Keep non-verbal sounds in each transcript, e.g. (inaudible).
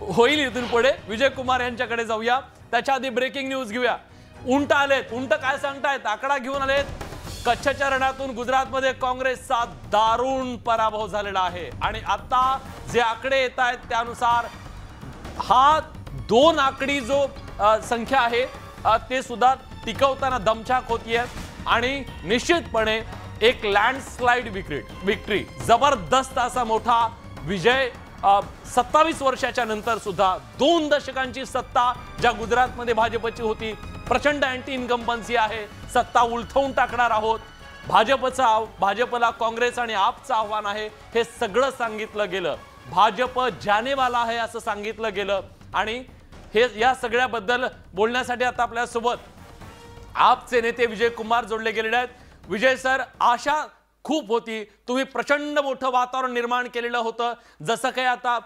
होईल इथून पुढे विजय कुमार यांच्याकडे जाऊया त्याच्या आधी ब्रेकिंग न्यूज घेऊया उंट आलेत उंट काय सांगतायत आकडा घेऊन आलेत कच्छच्या रणातून गुजरातमध्ये काँग्रेसचा दारुण पराभव झालेला आहे आणि आता जे आकडे येत आहेत त्यानुसार हा दोन आकडी जो संख्या आहे ते सुद्धा टिकवताना दमछाक होतीये आणि निश्चितपणे एक लँडस्लाइड विक्री विक्ट्री जबरदस्त असा मोठा विजय सत्तावीस वर्षाच्या नंतर सुद्धा दोन दशकांची सत्ता ज्या गुजरातमध्ये भाजपची होती प्रचंड अँटी इन्कम्पन्सी आहे सत्ता उलथवून टाकणार आहोत भाजपचा भाजपला काँग्रेस आणि आपचं आव्हान आहे हे सगळं सांगितलं गेलं भाजप जानेवाला आहे असं सांगितलं गेलं आणि हे या सगळ्याबद्दल बोलण्यासाठी आता आपल्यासोबत आपचे नेते विजय कुमार जोडले गेलेले आहेत विजय सर आशा खूप होती तुम्ही प्रचंड मोठं वातावरण निर्माण केलेलं होतं जसं काही आता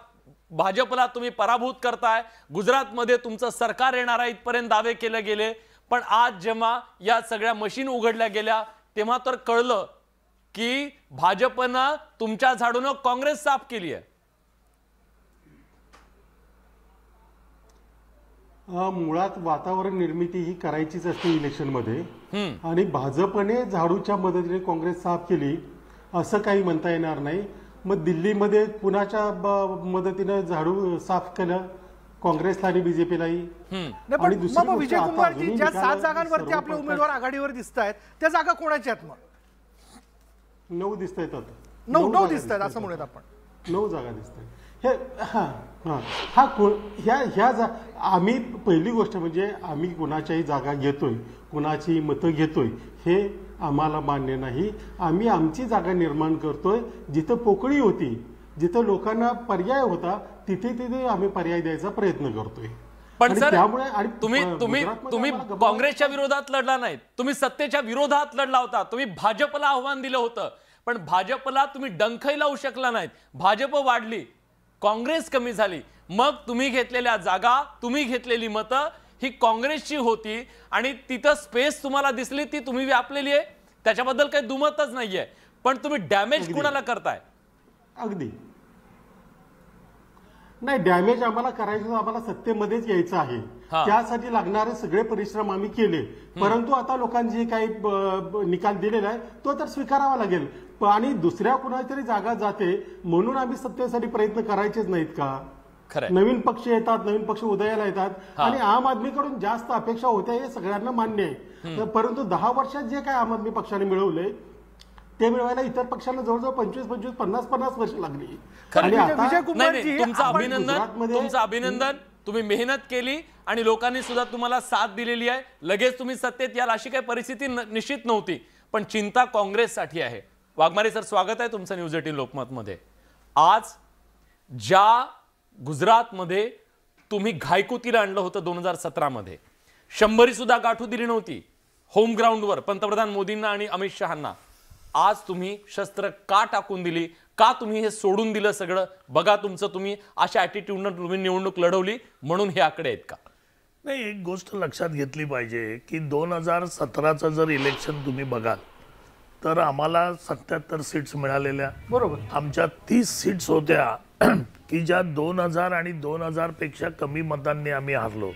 भाजपला तुम्ही पराभूत करताय गुजरातमध्ये तुमचं सरकार येणार आहे इथपर्यंत दावे केले गेले पण आज जेव्हा या सगळ्या मशीन उघडल्या गेल्या तेव्हा तर कळलं की भाजपनं तुमच्या झाडून काँग्रेस साफ केली आहे मुळात वातावरण निर्मिती ही करायचीच असते इलेक्शनमध्ये आणि भाजपने झाडूच्या मदतीने काँग्रेस साफ केली असं काही म्हणता येणार नाही मग दिल्लीमध्ये पुण्याच्या मदतीनं झाडू साफ केलं काँग्रेसला आणि बीजेपीलाही आणि दुसऱ्या विजय कुमारजी ज्या सात जागांवरती आपले उमेदवार आघाडीवर दिसत आहेत त्या जागा कोणाच्या आहेत मग नऊ दिसत आहेत नऊ नऊ असं म्हणूयात आपण नऊ जागा दिसत आहेत हे हा हा ह्या ह्या जा आम्ही पहिली गोष्ट म्हणजे आम्ही कुणाच्याही जागा घेतोय कुणाचीही मतं घेतोय हे आम्हाला मान्य नाही आम्ही आमची जागा निर्माण करतोय जिथं पोकळी होती जिथं लोकांना पर्याय होता तिथे तिथे आम्ही पर्याय द्यायचा प्रयत्न करतोय पण सर तुम्ही तुम्ही तुम्ही काँग्रेसच्या विरोधात लढला नाही तुम्ही सत्तेच्या विरोधात लढला होता तुम्ही भाजपला आव्हान दिलं होतं पण भाजपला तुम्ही डंखही लावू शकला नाहीत भाजप वाढली काँग्रेस कमी झाली मग तुम्ही घेतलेल्या जागा तुम्ही घेतलेली मतं ही काँग्रेसची होती आणि तिथं स्पेस तुम्हाला दिसली ती तुम्ही व्यापलेली आहे त्याच्याबद्दल काही दुमतच नाहीये पण तुम्ही डॅमेज कुणाला करताय अगदी नाही डॅमेज आम्हाला करायचं आम्हाला सत्तेमध्येच यायचं आहे त्यासाठी लागणारे सगळे परिश्रम आम्ही केले परंतु आता लोकांनी काही निकाल दिलेला आहे तो तर स्वीकारावा लागेल आणि दुसऱ्या कुणा तरी जागा जाते म्हणून आम्ही सत्तेसाठी प्रयत्न करायचेच नाहीत का नवीन पक्ष येतात नवीन पक्ष उदयाला येतात आणि आम आदमीकडून जास्त अपेक्षा होत्या हे सगळ्यांना मान्य आहे परंतु दहा वर्षात जे काय आम आदमी पक्षाने मिळवले ते मिळवायला इतर पक्षांना जवळजवळ पंचवीस पंचवीस पन्नास पन्नास वर्ष लागली आणि अभिनंदन तुम्ही मेहनत केली आणि लोकांनी सुद्धा तुम्हाला साथ दिलेली आहे लगेच तुम्ही सत्तेत याल अशी काही परिस्थिती निश्चित नव्हती पण चिंता काँग्रेससाठी आहे वाघमारे सर स्वागत आहे तुमचं न्यूज एटीन लोकमतमध्ये आज ज्या गुजरातमध्ये तुम्ही घायकुतीला आणलं होतं दोन हजार सतरामध्ये शंभरी सुद्धा गाठू दिली नव्हती होम ग्राउंडवर पंतप्रधान मोदींना आणि अमित शहांना आज तुम्ही शस्त्र का टाकून दिली का तुम्ही हे सोडून दिलं सगळं बघा तुमचं तुम्ही अशा ॲटिट्यूडनं तुम्ही निवडणूक लढवली म्हणून हे आकडे आहेत का नाही एक गोष्ट लक्षात घेतली पाहिजे की दोन हजार सतराचं जर इलेक्शन तुम्ही बघाल तर आम्हाला सत्याहत्तर सीट्स मिळालेल्या बरोबर आमच्या तीस सीट्स होत्या (clears throat) की ज्या दोन हजार आणि दोन हजारपेक्षा कमी मतांनी आम्ही हारलो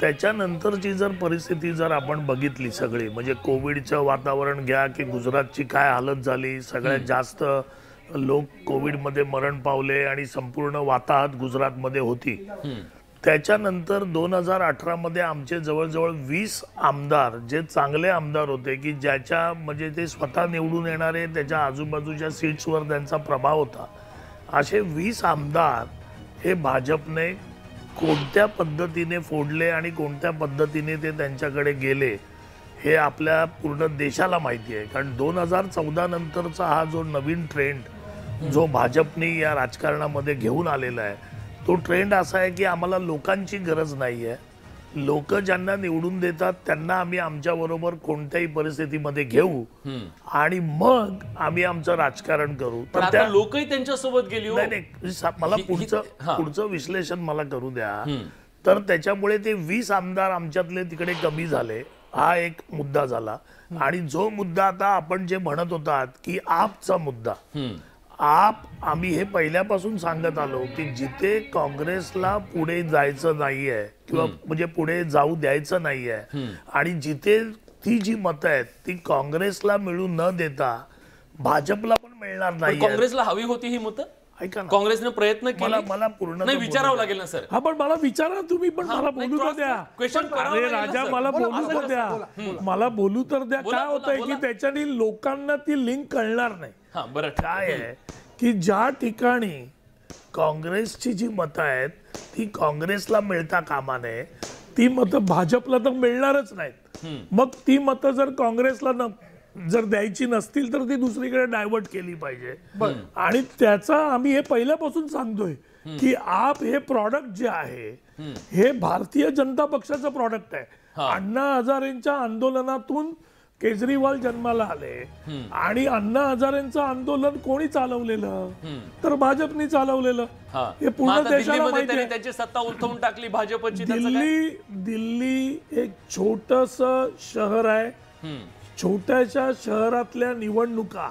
त्याच्यानंतरची जर परिस्थिती जर आपण बघितली सगळी म्हणजे कोविडचं वातावरण घ्या की गुजरातची काय हालत झाली सगळ्यात जास्त लोक कोविडमध्ये मरण पावले आणि संपूर्ण वाताहत गुजरातमध्ये होती त्याच्यानंतर दोन हजार अठरामध्ये आमचे जवळजवळ वीस आमदार जे चांगले आमदार होते की ज्याच्या म्हणजे ते स्वतः निवडून येणारे त्याच्या आजूबाजूच्या सीट्सवर त्यांचा प्रभाव होता असे वीस आमदार हे भाजपने कोणत्या पद्धतीने फोडले आणि कोणत्या पद्धतीने ते त्यांच्याकडे गेले हे आपल्या पूर्ण देशाला माहिती आहे कारण दोन हजार चौदा नंतरचा हा जो नवीन ट्रेंड जो भाजपनी या राजकारणामध्ये घेऊन आलेला आहे तो ट्रेंड असा आहे की आम्हाला लोकांची गरज नाही आहे लोक ज्यांना निवडून देतात त्यांना आम्ही आमच्याबरोबर कोणत्याही परिस्थितीमध्ये घेऊ आणि मग आम्ही आमचं राजकारण करू तर त्या लोकही त्यांच्यासोबत गेली हो. नाही मला पुढचं पुढचं विश्लेषण मला करू द्या तर त्याच्यामुळे ते वीस आमदार आमच्यातले तिकडे कमी झाले हा एक मुद्दा झाला आणि जो मुद्दा आता आपण जे म्हणत होतात की आपचा मुद्दा आप आम्ही हे पहिल्यापासून सांगत आलो की जिथे काँग्रेसला पुढे जायचं नाहीये किंवा म्हणजे पुढे जाऊ द्यायचं नाहीये आणि जिथे ती जी मतं आहेत ती काँग्रेसला मिळू न देता भाजपला पण मिळणार नाही काँग्रेसला हवी होती ही मतं ऐका काँग्रेसने प्रयत्न केला मला पूर्ण नाही विचारावं लागेल ना सर हा पण मला विचारा तुम्ही पण मला बोलू तर द्या क्वेश्चन राजा मला बोलू तर द्या मला बोलू तर द्या काय होतंय की त्याच्यानी लोकांना ती लिंक कळणार नाही बरं काय आहे की ज्या ठिकाणी काँग्रेसची जी मतं आहेत ती काँग्रेसला मिळता कामा नये ती मतं भाजपला तर मिळणारच नाहीत मग ती मतं जर काँग्रेसला न जर द्यायची नसतील तर ती दुसरीकडे डायव्हर्ट केली पाहिजे आणि त्याचा आम्ही हे पहिल्यापासून सांगतोय की आप हे प्रॉडक्ट जे आहे हे भारतीय जनता पक्षाचं प्रॉडक्ट आहे अण्णा हजारेंच्या आंदोलनातून केजरीवाल जन्माला आले आणि अण्णा हजारेंचं आंदोलन कोणी चालवलेलं तर भाजपनी चालवलेलं हे पूर्ण देशाला त्याची सत्ता उलथवून टाकली भाजपची दिल्ली दिल्ली एक छोटस शहर आहे छोट्याशा शहरातल्या निवडणुका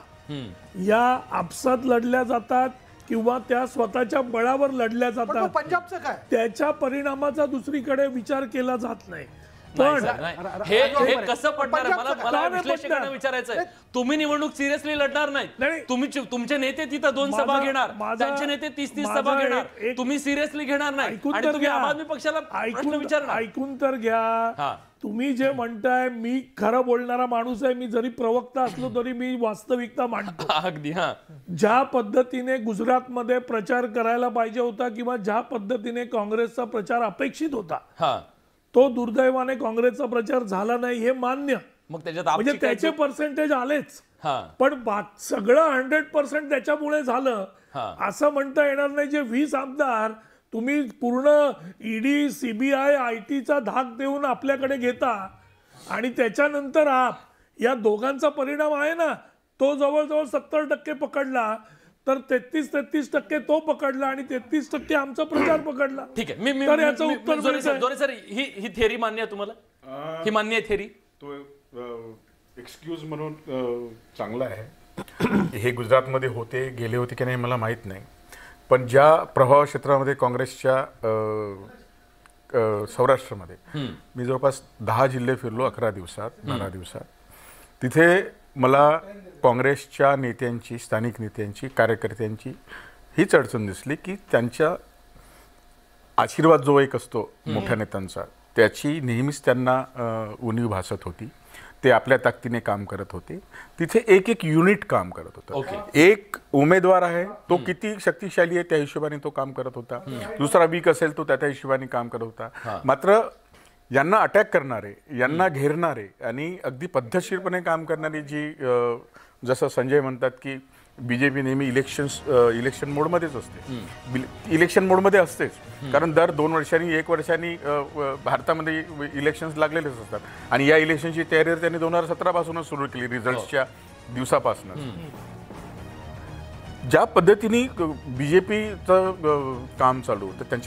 या आपसात लढल्या जातात किंवा त्या स्वतःच्या बळावर लढल्या जातात पंजाबचं काय त्याच्या परिणामाचा दुसरीकडे विचार केला जात नाही पण हे हे कसं पडणार मला मला विश्लेषकांना विचारायचंय तुम्ही निवडणूक सिरियसली लढणार नाही तुम्ही तुमचे नेते तिथं दोन सभा घेणार त्यांचे नेते तीस तीस सभा घेणार तुम्ही सिरियसली घेणार नाही आणि तुम्ही आम आदमी पक्षाला ऐकून विचारणार ऐकून तर घ्या तुम्ही जे म्हणताय मी खरं बोलणारा माणूस आहे मी जरी प्रवक्ता असलो तरी मी वास्तविकता मांडतो (laughs) अगदी हा ज्या पद्धतीने गुजरातमध्ये प्रचार करायला पाहिजे होता किंवा ज्या पद्धतीने काँग्रेसचा प्रचार अपेक्षित होता तो दुर्दैवाने काँग्रेसचा प्रचार झाला नाही हे मान्य मग त्याच्यात म्हणजे त्याचे पर्सेंटेज आलेच पण सगळं हंड्रेड पर्सेंट त्याच्यामुळे झालं असं म्हणता येणार नाही जे वीस आमदार तुम्ही पूर्ण ईडी सीबीआय आय टीचा धाक देऊन आपल्याकडे घेता आणि त्याच्यानंतर आप या दोघांचा परिणाम आहे ना तो जवळजवळ सत्तर टक्के पकडला तर तेहतीस तेहतीस टक्के तो पकडला आणि तेहतीस टक्के आमचा प्रचार पकडला ठीक आहे मी तर याचं उत्तर सर म्हणजे- ही ही थिअरी मान्य आहे तुम्हाला ही मान्य आहे थेरी तो एक्सक्यूज म्हणून चांगला आहे (clears throat) हे गुजरातमध्ये होते गेले होते की नाही मला माहीत नाही पण ज्या प्रभाव क्षेत्रामध्ये काँग्रेसच्या सौराष्ट्रामध्ये मी जवळपास दहा जिल्हे फिरलो अकरा दिवसात बारा दिवसात तिथे मला काँग्रेसच्या नेत्यांची स्थानिक नेत्यांची कार्यकर्त्यांची हीच अडचण दिसली की त्यांच्या आशीर्वाद जो एक असतो मोठ्या नेत्यांचा त्याची नेहमीच त्यांना उणीव भासत होती ते आपल्या ताकदीने काम करत होते तिथे एक एक युनिट काम करत होतं okay. एक उमेदवार आहे तो किती शक्तिशाली आहे त्या हिशोबाने तो काम करत होता दुसरा वीक असेल तो त्या त्या हिशोबाने काम करत होता मात्र यांना अटॅक करणारे यांना घेरणारे आणि अगदी पद्धतशीरपणे काम करणारी जी जसं संजय म्हणतात की बी जे पी नेहमी इलेक्शन इलेक्शन मोडमध्येच असते इलेक्शन मोडमध्ये असतेच कारण दर दोन वर्षांनी एक वर्षांनी भारतामध्ये इलेक्शन्स लागलेलेच असतात आणि या इलेक्शनची तयारी त्यांनी दोन हजार सतरापासूनच सुरू केली रिझल्टच्या हो. दिवसापासून ज्या पद्धतीने बी जे पीचं काम चालू होतं त्यांच्या